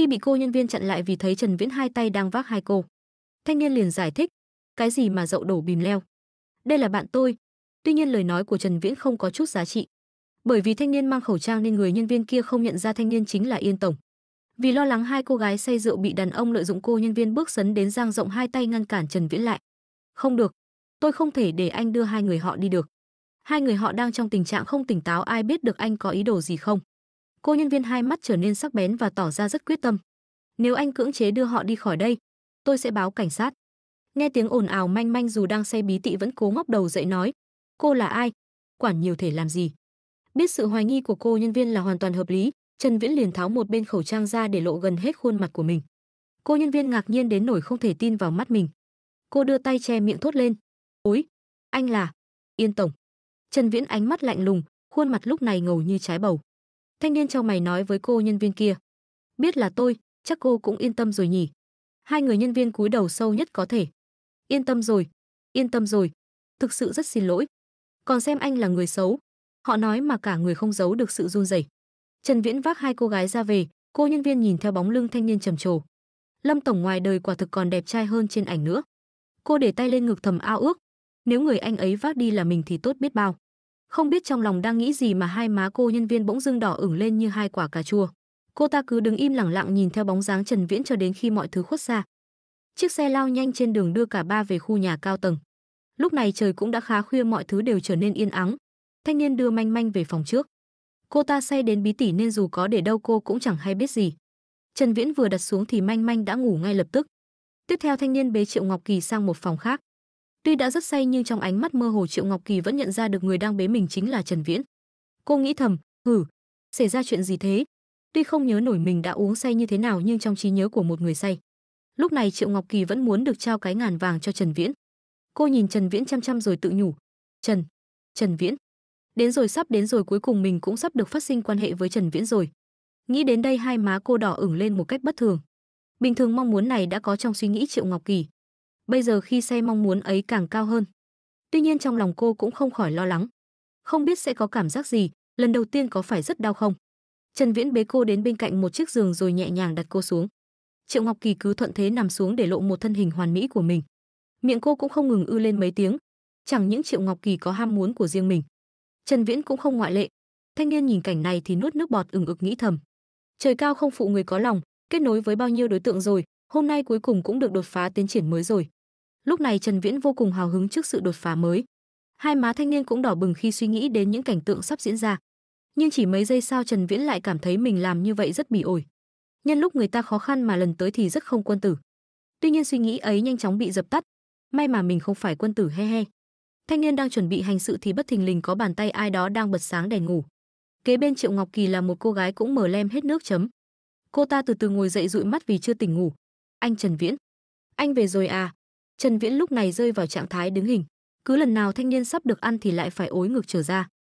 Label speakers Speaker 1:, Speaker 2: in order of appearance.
Speaker 1: Khi bị cô nhân viên chặn lại vì thấy Trần Viễn hai tay đang vác hai cô. Thanh niên liền giải thích, cái gì mà dậu đổ bìm leo. Đây là bạn tôi. Tuy nhiên lời nói của Trần Viễn không có chút giá trị. Bởi vì thanh niên mang khẩu trang nên người nhân viên kia không nhận ra thanh niên chính là Yên Tổng. Vì lo lắng hai cô gái say rượu bị đàn ông lợi dụng cô nhân viên bước sấn đến giang rộng hai tay ngăn cản Trần Viễn lại. Không được, tôi không thể để anh đưa hai người họ đi được. Hai người họ đang trong tình trạng không tỉnh táo ai biết được anh có ý đồ gì không. Cô nhân viên hai mắt trở nên sắc bén và tỏ ra rất quyết tâm. Nếu anh cưỡng chế đưa họ đi khỏi đây, tôi sẽ báo cảnh sát. Nghe tiếng ồn ào manh manh dù đang say bí tị vẫn cố ngóc đầu dậy nói. Cô là ai? Quản nhiều thể làm gì? Biết sự hoài nghi của cô nhân viên là hoàn toàn hợp lý, Trần Viễn liền tháo một bên khẩu trang ra để lộ gần hết khuôn mặt của mình. Cô nhân viên ngạc nhiên đến nổi không thể tin vào mắt mình. Cô đưa tay che miệng thốt lên. Ôi, anh là... Yên Tổng. Trần Viễn ánh mắt lạnh lùng, khuôn mặt lúc này ngầu như trái bầu. Thanh niên trong mày nói với cô nhân viên kia. Biết là tôi, chắc cô cũng yên tâm rồi nhỉ. Hai người nhân viên cúi đầu sâu nhất có thể. Yên tâm rồi, yên tâm rồi. Thực sự rất xin lỗi. Còn xem anh là người xấu. Họ nói mà cả người không giấu được sự run rẩy. Trần Viễn vác hai cô gái ra về, cô nhân viên nhìn theo bóng lưng thanh niên trầm trồ. Lâm tổng ngoài đời quả thực còn đẹp trai hơn trên ảnh nữa. Cô để tay lên ngực thầm ao ước, nếu người anh ấy vác đi là mình thì tốt biết bao. Không biết trong lòng đang nghĩ gì mà hai má cô nhân viên bỗng dưng đỏ ửng lên như hai quả cà chua. Cô ta cứ đứng im lặng lặng nhìn theo bóng dáng Trần Viễn cho đến khi mọi thứ khuất xa. Chiếc xe lao nhanh trên đường đưa cả ba về khu nhà cao tầng. Lúc này trời cũng đã khá khuya mọi thứ đều trở nên yên ắng. Thanh niên đưa manh manh về phòng trước. Cô ta say đến bí tỉ nên dù có để đâu cô cũng chẳng hay biết gì. Trần Viễn vừa đặt xuống thì manh manh đã ngủ ngay lập tức. Tiếp theo thanh niên bế Triệu Ngọc Kỳ sang một phòng khác. Tuy đã rất say nhưng trong ánh mắt mơ hồ Triệu Ngọc Kỳ vẫn nhận ra được người đang bế mình chính là Trần Viễn. Cô nghĩ thầm, hử, xảy ra chuyện gì thế? Tuy không nhớ nổi mình đã uống say như thế nào nhưng trong trí nhớ của một người say. Lúc này Triệu Ngọc Kỳ vẫn muốn được trao cái ngàn vàng cho Trần Viễn. Cô nhìn Trần Viễn chăm chăm rồi tự nhủ, "Trần, Trần Viễn, đến rồi sắp đến rồi cuối cùng mình cũng sắp được phát sinh quan hệ với Trần Viễn rồi." Nghĩ đến đây hai má cô đỏ ửng lên một cách bất thường. Bình thường mong muốn này đã có trong suy nghĩ Triệu Ngọc Kỳ, bây giờ khi xe mong muốn ấy càng cao hơn. Tuy nhiên trong lòng cô cũng không khỏi lo lắng. Không biết sẽ có cảm giác gì, lần đầu tiên có phải rất đau không? Trần Viễn bế cô đến bên cạnh một chiếc giường rồi nhẹ nhàng đặt cô xuống. Triệu Ngọc Kỳ cứ thuận thế nằm xuống để lộ một thân hình hoàn mỹ của mình. Miệng cô cũng không ngừng ư lên mấy tiếng, chẳng những Triệu Ngọc Kỳ có ham muốn của riêng mình. Trần Viễn cũng không ngoại lệ. Thanh niên nhìn cảnh này thì nuốt nước bọt ừng ực nghĩ thầm. Trời cao không phụ người có lòng, kết nối với bao nhiêu đối tượng rồi, hôm nay cuối cùng cũng được đột phá tiến triển mới rồi. Lúc này Trần Viễn vô cùng hào hứng trước sự đột phá mới. Hai má thanh niên cũng đỏ bừng khi suy nghĩ đến những cảnh tượng sắp diễn ra. Nhưng chỉ mấy giây sau Trần Viễn lại cảm thấy mình làm như vậy rất bỉ ổi. Nhân lúc người ta khó khăn mà lần tới thì rất không quân tử. Tuy nhiên suy nghĩ ấy nhanh chóng bị dập tắt. May mà mình không phải quân tử he he. Thanh niên đang chuẩn bị hành sự thì bất thình lình có bàn tay ai đó đang bật sáng đèn ngủ. Kế bên Triệu Ngọc Kỳ là một cô gái cũng mở lem hết nước chấm. Cô ta từ từ ngồi dậy dụi mắt vì chưa tỉnh ngủ. Anh Trần Viễn, anh về rồi à? Trần Viễn lúc này rơi vào trạng thái đứng hình, cứ lần nào thanh niên sắp được ăn thì lại phải ối ngược trở ra.